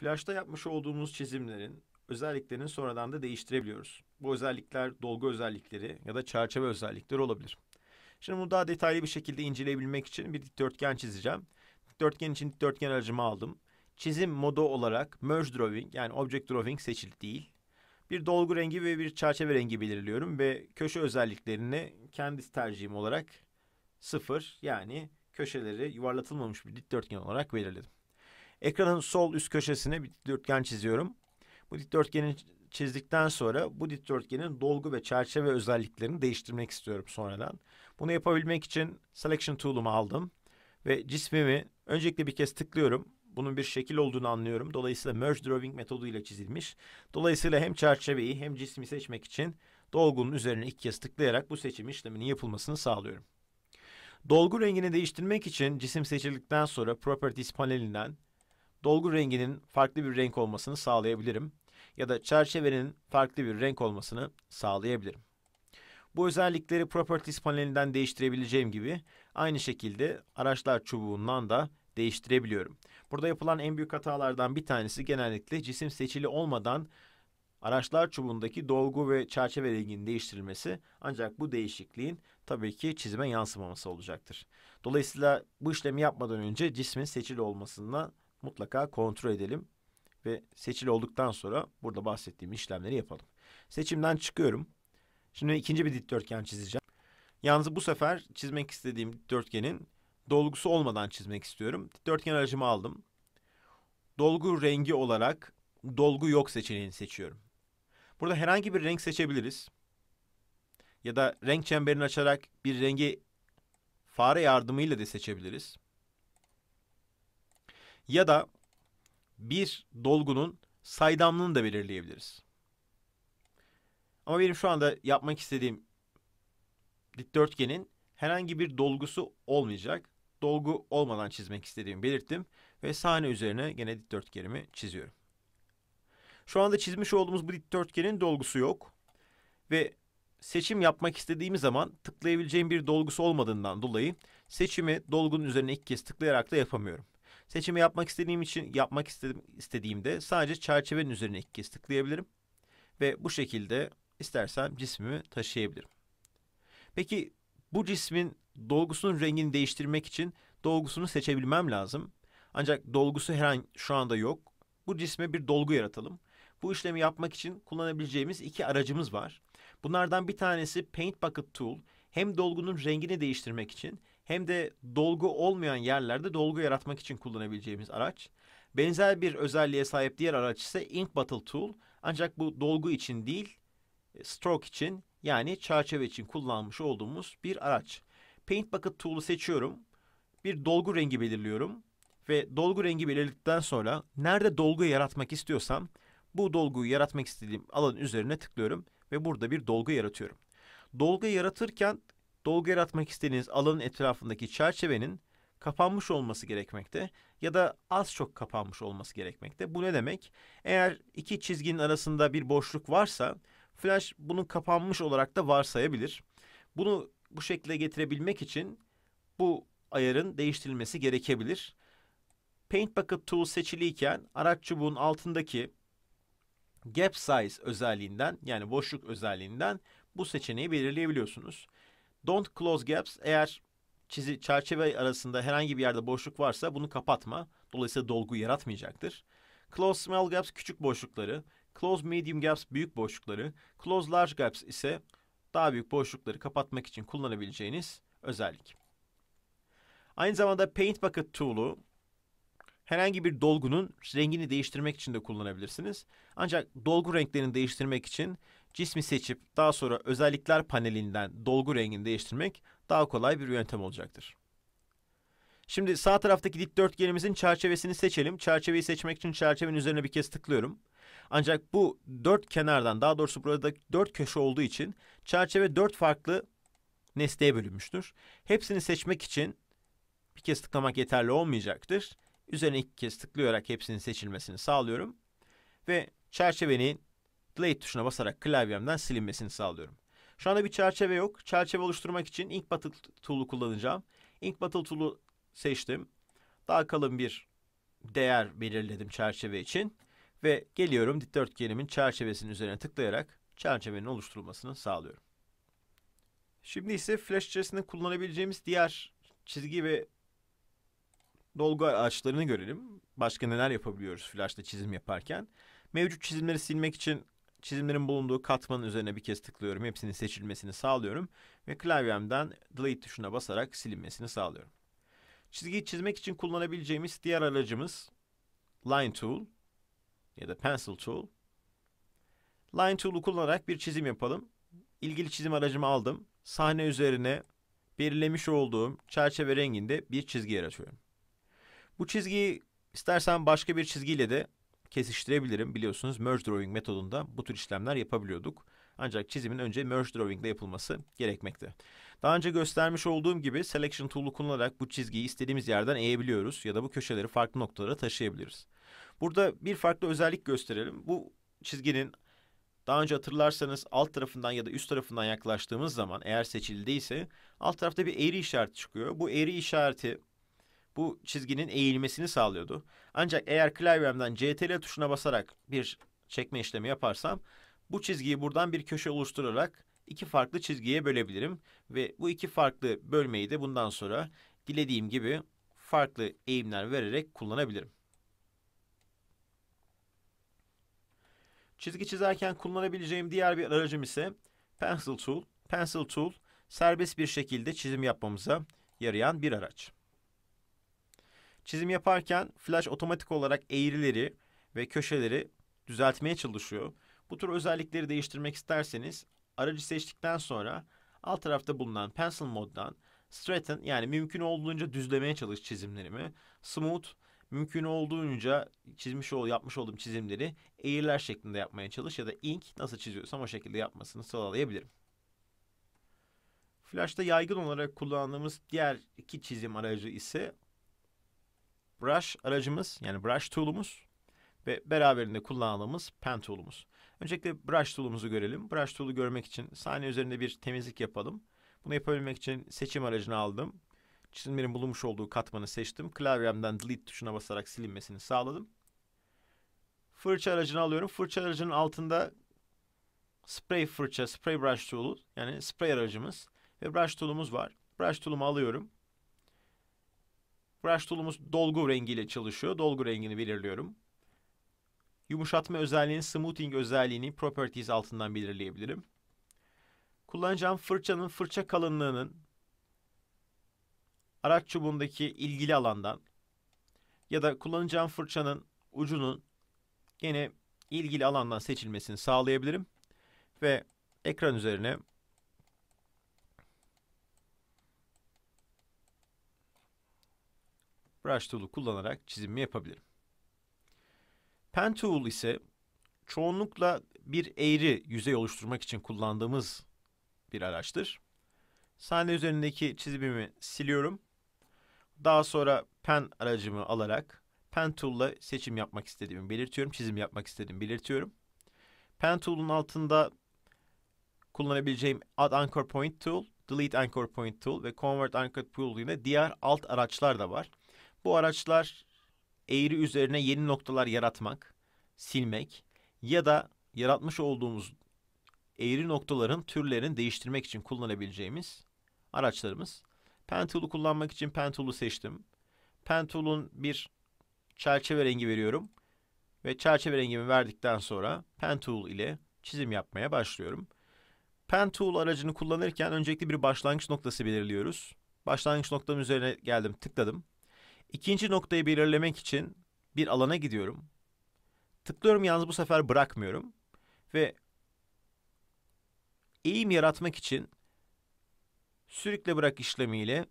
Flash'ta yapmış olduğumuz çizimlerin özelliklerini sonradan da değiştirebiliyoruz. Bu özellikler dolgu özellikleri ya da çerçeve özellikleri olabilir. Şimdi bunu daha detaylı bir şekilde inceleyebilmek için bir dikdörtgen çizeceğim. Dikdörtgen için dikdörtgen aracımı aldım. Çizim modu olarak Merge Drawing yani Object Drawing seçili değil. Bir dolgu rengi ve bir çerçeve rengi belirliyorum ve köşe özelliklerini kendi tercihim olarak sıfır yani köşeleri yuvarlatılmamış bir dikdörtgen olarak belirledim. Ekranın sol üst köşesine bir dikdörtgen çiziyorum. Bu dikdörtgenin çizdikten sonra bu dikdörtgenin dolgu ve çerçeve özelliklerini değiştirmek istiyorum sonradan. Bunu yapabilmek için Selection Tool'umu aldım ve cismimi öncelikle bir kez tıklıyorum. Bunun bir şekil olduğunu anlıyorum. Dolayısıyla Merge Drawing metoduyla çizilmiş. Dolayısıyla hem çerçeveyi hem cismi seçmek için dolgunun üzerine iki kez tıklayarak bu seçim işleminin yapılmasını sağlıyorum. Dolgu rengini değiştirmek için cisim seçildikten sonra Properties panelinden dolgu renginin farklı bir renk olmasını sağlayabilirim ya da çerçevenin farklı bir renk olmasını sağlayabilirim. Bu özellikleri Properties panelinden değiştirebileceğim gibi aynı şekilde araçlar çubuğundan da değiştirebiliyorum. Burada yapılan en büyük hatalardan bir tanesi genellikle cisim seçili olmadan araçlar çubuğundaki dolgu ve çerçeve renginin değiştirilmesi ancak bu değişikliğin tabii ki çizime yansımaması olacaktır. Dolayısıyla bu işlemi yapmadan önce cismin seçili olmasından, mutlaka kontrol edelim ve seçili olduktan sonra burada bahsettiğim işlemleri yapalım. Seçimden çıkıyorum. Şimdi ikinci bir dikdörtgen çizeceğim. Yalnız bu sefer çizmek istediğim dikdörtgenin dolgusu olmadan çizmek istiyorum. Dikdörtgen aracımı aldım. Dolgu rengi olarak dolgu yok seçeneğini seçiyorum. Burada herhangi bir renk seçebiliriz. Ya da renk çemberini açarak bir rengi fare yardımıyla da seçebiliriz ya da bir dolgunun saydamlığını da belirleyebiliriz. Ama benim şu anda yapmak istediğim dikdörtgenin herhangi bir dolgusu olmayacak. Dolgu olmadan çizmek istediğimi belirttim ve sahne üzerine gene dikdörtgenimi çiziyorum. Şu anda çizmiş olduğumuz bu dikdörtgenin dolgusu yok ve seçim yapmak istediğim zaman tıklayabileceğim bir dolgusu olmadığından dolayı seçimi dolgunun üzerine ilk kez tıklayarak da yapamıyorum. Seçimi yapmak istediğim için yapmak istedim, istediğimde sadece çerçevenin üzerine iki kez tıklayabilirim. Ve bu şekilde istersen cismimi taşıyabilirim. Peki bu cismin dolgusunun rengini değiştirmek için dolgusunu seçebilmem lazım. Ancak dolgusu her an şu anda yok. Bu cisme bir dolgu yaratalım. Bu işlemi yapmak için kullanabileceğimiz iki aracımız var. Bunlardan bir tanesi Paint Bucket Tool hem dolgunun rengini değiştirmek için hem de dolgu olmayan yerlerde dolgu yaratmak için kullanabileceğimiz araç. Benzer bir özelliğe sahip diğer araç ise Ink Battle Tool ancak bu dolgu için değil e, stroke için yani çerçeve için kullanmış olduğumuz bir araç. Paint Bucket Tool'u seçiyorum. Bir dolgu rengi belirliyorum ve dolgu rengi belirledikten sonra nerede dolgu yaratmak istiyorsam bu dolguyu yaratmak istediğim alanın üzerine tıklıyorum ve burada bir dolgu yaratıyorum. Dolgu yaratırken dolgu yaratmak istediğiniz alanın etrafındaki çerçevenin kapanmış olması gerekmekte ya da az çok kapanmış olması gerekmekte. Bu ne demek? Eğer iki çizginin arasında bir boşluk varsa flash bunun kapanmış olarak da varsayabilir. Bunu bu şekilde getirebilmek için bu ayarın değiştirilmesi gerekebilir. Paint Bucket Tool seçiliyken araç çubuğun altındaki Gap Size özelliğinden yani boşluk özelliğinden bu seçeneği belirleyebiliyorsunuz. Don't close gaps. Eğer çizi çerçeve arasında herhangi bir yerde boşluk varsa bunu kapatma. Dolayısıyla dolgu yaratmayacaktır. Close small gaps küçük boşlukları, close medium gaps büyük boşlukları, close large gaps ise daha büyük boşlukları kapatmak için kullanabileceğiniz özellik. Aynı zamanda Paint Bucket Tool'u herhangi bir dolgunun rengini değiştirmek için de kullanabilirsiniz. Ancak dolgu renklerini değiştirmek için cismi seçip daha sonra özellikler panelinden dolgu rengini değiştirmek daha kolay bir yöntem olacaktır. Şimdi sağ taraftaki dikdörtgenimizin çerçevesini seçelim. Çerçeveyi seçmek için çerçevenin üzerine bir kez tıklıyorum. Ancak bu dört kenardan daha doğrusu burada dört köşe olduğu için çerçeve dört farklı nesneye bölünmüştür. Hepsini seçmek için bir kez tıklamak yeterli olmayacaktır. Üzerine iki kez tıklayarak hepsinin seçilmesini sağlıyorum. Ve çerçevenin delete tuşuna basarak klavyemden silinmesini sağlıyorum. Şu anda bir çerçeve yok. Çerçeve oluşturmak için ink battle tool'u kullanacağım. Ink battle tool'u seçtim. Daha kalın bir değer belirledim çerçeve için. Ve geliyorum dikdörtgenimin çerçevesinin üzerine tıklayarak çerçevenin oluşturulmasını sağlıyorum. Şimdi ise Flash içerisinde kullanabileceğimiz diğer çizgi ve dolgu araçlarını görelim. Başka neler yapabiliyoruz Flash'ta çizim yaparken. Mevcut çizimleri silmek için çizimlerin bulunduğu katmanın üzerine bir kez tıklıyorum. Hepsinin seçilmesini sağlıyorum ve klavyemden delete tuşuna basarak silinmesini sağlıyorum. Çizgiyi çizmek için kullanabileceğimiz diğer aracımız line tool ya da pencil tool. Line tool'u kullanarak bir çizim yapalım. İlgili çizim aracımı aldım. Sahne üzerine belirlemiş olduğum çerçeve renginde bir çizgi yaratıyorum. Bu çizgiyi istersen başka bir çizgiyle de kesiştirebilirim. Biliyorsunuz merge drawing metodunda bu tür işlemler yapabiliyorduk. Ancak çizimin önce merge drawing ile yapılması gerekmekte. Daha önce göstermiş olduğum gibi selection tool'u kullanarak bu çizgiyi istediğimiz yerden eğebiliyoruz ya da bu köşeleri farklı noktalara taşıyabiliriz. Burada bir farklı özellik gösterelim. Bu çizginin daha önce hatırlarsanız alt tarafından ya da üst tarafından yaklaştığımız zaman eğer seçildiyse alt tarafta bir eğri işareti çıkıyor. Bu eğri işareti bu çizginin eğilmesini sağlıyordu. Ancak eğer klavyemden CTRL tuşuna basarak bir çekme işlemi yaparsam bu çizgiyi buradan bir köşe oluşturarak iki farklı çizgiye bölebilirim ve bu iki farklı bölmeyi de bundan sonra dilediğim gibi farklı eğimler vererek kullanabilirim. Çizgi çizerken kullanabileceğim diğer bir aracım ise Pencil Tool. Pencil Tool serbest bir şekilde çizim yapmamıza yarayan bir araç. Çizim yaparken Flash otomatik olarak eğrileri ve köşeleri düzeltmeye çalışıyor. Bu tür özellikleri değiştirmek isterseniz aracı seçtikten sonra alt tarafta bulunan Pencil moddan Straighten yani mümkün olduğunca düzlemeye çalış çizimlerimi. Smooth mümkün olduğunca çizmiş ol, yapmış olduğum çizimleri eğirler şeklinde yapmaya çalış ya da ink nasıl çiziyorsam o şekilde yapmasını sağlayabilirim. Flash'ta yaygın olarak kullandığımız diğer iki çizim aracı ise brush aracımız yani brush tool'umuz ve beraberinde kullandığımız pen tool'umuz. Öncelikle brush tool'umuzu görelim. Brush tool'u görmek için sahne üzerinde bir temizlik yapalım. Bunu yapabilmek için seçim aracını aldım. Çizimlerin bulunmuş olduğu katmanı seçtim. Klavyemden delete tuşuna basarak silinmesini sağladım. Fırça aracını alıyorum. Fırça aracının altında spray fırça, spray brush tool'u yani spray aracımız ve brush tool'umuz var. Brush tool'umu alıyorum. Brush tool'umuz dolgu rengiyle çalışıyor. Dolgu rengini belirliyorum. Yumuşatma özelliğini, smoothing özelliğini properties altından belirleyebilirim. Kullanacağım fırçanın fırça kalınlığının araç çubuğundaki ilgili alandan ya da kullanacağım fırçanın ucunun gene ilgili alandan seçilmesini sağlayabilirim. Ve ekran üzerine Brush Tool'u kullanarak çizimimi yapabilirim. Pen Tool ise çoğunlukla bir eğri yüzey oluşturmak için kullandığımız bir araçtır. Sahne üzerindeki çizimimi siliyorum. Daha sonra pen aracımı alarak pen tool'la seçim yapmak istediğimi belirtiyorum. Çizim yapmak istediğimi belirtiyorum. Pen tool'un altında kullanabileceğim Add Anchor Point Tool, Delete Anchor Point Tool ve Convert Anchor point Tool ile diğer alt araçlar da var. Bu araçlar eğri üzerine yeni noktalar yaratmak, silmek ya da yaratmış olduğumuz eğri noktaların türlerini değiştirmek için kullanabileceğimiz araçlarımız. Pentoolu kullanmak için pentoolu seçtim. Pentool'un bir çerçeve rengi veriyorum. Ve çerçeve rengimi verdikten sonra pentool ile çizim yapmaya başlıyorum. Pentool aracını kullanırken öncelikle bir başlangıç noktası belirliyoruz. Başlangıç noktam üzerine geldim, tıkladım. İkinci noktayı belirlemek için bir alana gidiyorum. Tıklıyorum yalnız bu sefer bırakmıyorum. Ve eğim yaratmak için sürükle bırak işlemiyle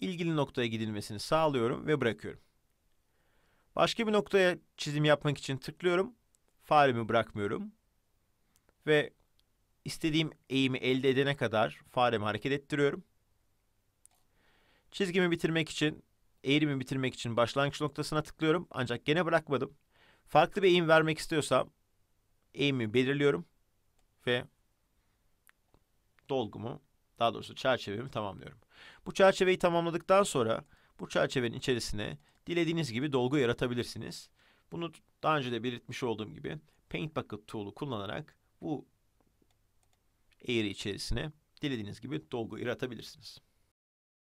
ilgili noktaya gidilmesini sağlıyorum ve bırakıyorum. Başka bir noktaya çizim yapmak için tıklıyorum. Faremi bırakmıyorum. Ve istediğim eğimi elde edene kadar faremi hareket ettiriyorum. Çizgimi bitirmek için eğrimi bitirmek için başlangıç noktasına tıklıyorum. Ancak gene bırakmadım. Farklı bir eğim vermek istiyorsam eğimi belirliyorum ve dolgumu daha doğrusu çerçevemi tamamlıyorum. Bu çerçeveyi tamamladıktan sonra bu çerçevenin içerisine dilediğiniz gibi dolgu yaratabilirsiniz. Bunu daha önce de belirtmiş olduğum gibi Paint Bucket tool'u kullanarak bu eğri içerisine dilediğiniz gibi dolgu yaratabilirsiniz.